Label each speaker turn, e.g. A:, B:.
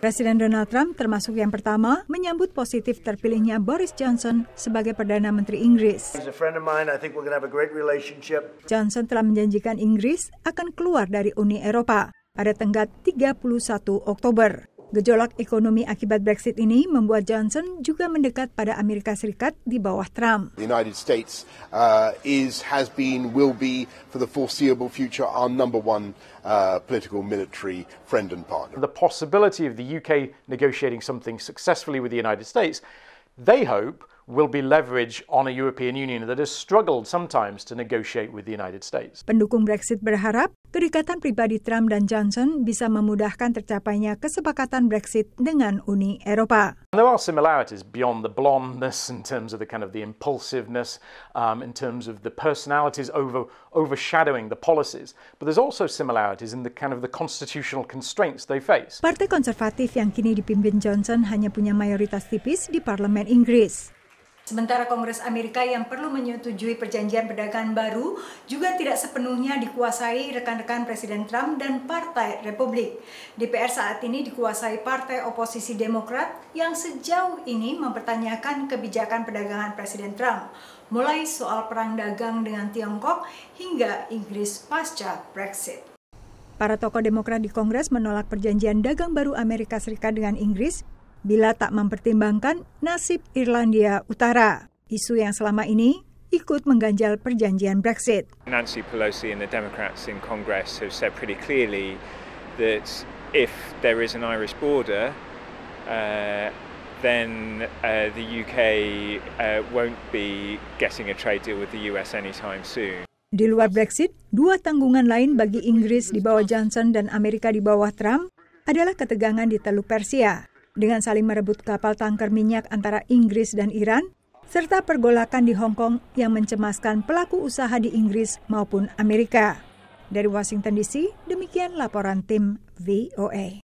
A: Presiden Donald Trump termasuk yang pertama menyambut positif terpilihnya Boris Johnson sebagai Perdana Menteri Inggris. Johnson telah menjanjikan Inggris akan keluar dari Uni Eropa pada tenggat 31 Oktober. Gejolak ekonomi akibat Brexit ini membuat Johnson juga mendekat pada Amerika Serikat di bawah Trump.
B: The United States uh, is, has been, will be for the foreseeable future our number one uh, political, military friend and partner. The possibility of the UK negotiating something successfully with the United States, they hope,
A: Pendukung Brexit berharap kedekatan pribadi Trump dan Johnson bisa memudahkan tercapainya kesepakatan Brexit dengan Uni Eropa.
B: There are similarities beyond the blondness in terms of the kind of the impulsiveness, um, in terms of the personalities over, overshadowing the policies. But there's also similarities in the kind of the constitutional constraints they face.
A: Partai konservatif yang kini dipimpin Johnson hanya punya mayoritas tipis di parlemen Inggris. Sementara Kongres Amerika yang perlu menyetujui perjanjian perdagangan baru juga tidak sepenuhnya dikuasai rekan-rekan Presiden Trump dan Partai Republik. DPR saat ini dikuasai Partai Oposisi Demokrat yang sejauh ini mempertanyakan kebijakan perdagangan Presiden Trump, mulai soal perang dagang dengan Tiongkok hingga Inggris pasca Brexit. Para tokoh Demokrat di Kongres menolak perjanjian dagang baru Amerika Serikat dengan Inggris bila tak mempertimbangkan nasib Irlandia Utara. Isu yang selama ini ikut mengganjal perjanjian Brexit.
C: Nancy Pelosi and the Democrats in Congress have said pretty clearly that if there is an Irish border, uh, then uh, the UK uh, won't be getting a trade deal with the US anytime soon.
A: Di luar Brexit, dua tanggungan lain bagi Inggris di bawah Johnson dan Amerika di bawah Trump adalah ketegangan di Teluk Persia dengan saling merebut kapal tanker minyak antara Inggris dan Iran, serta pergolakan di Hong Kong yang mencemaskan pelaku usaha di Inggris maupun Amerika. Dari Washington DC, demikian laporan tim VOA.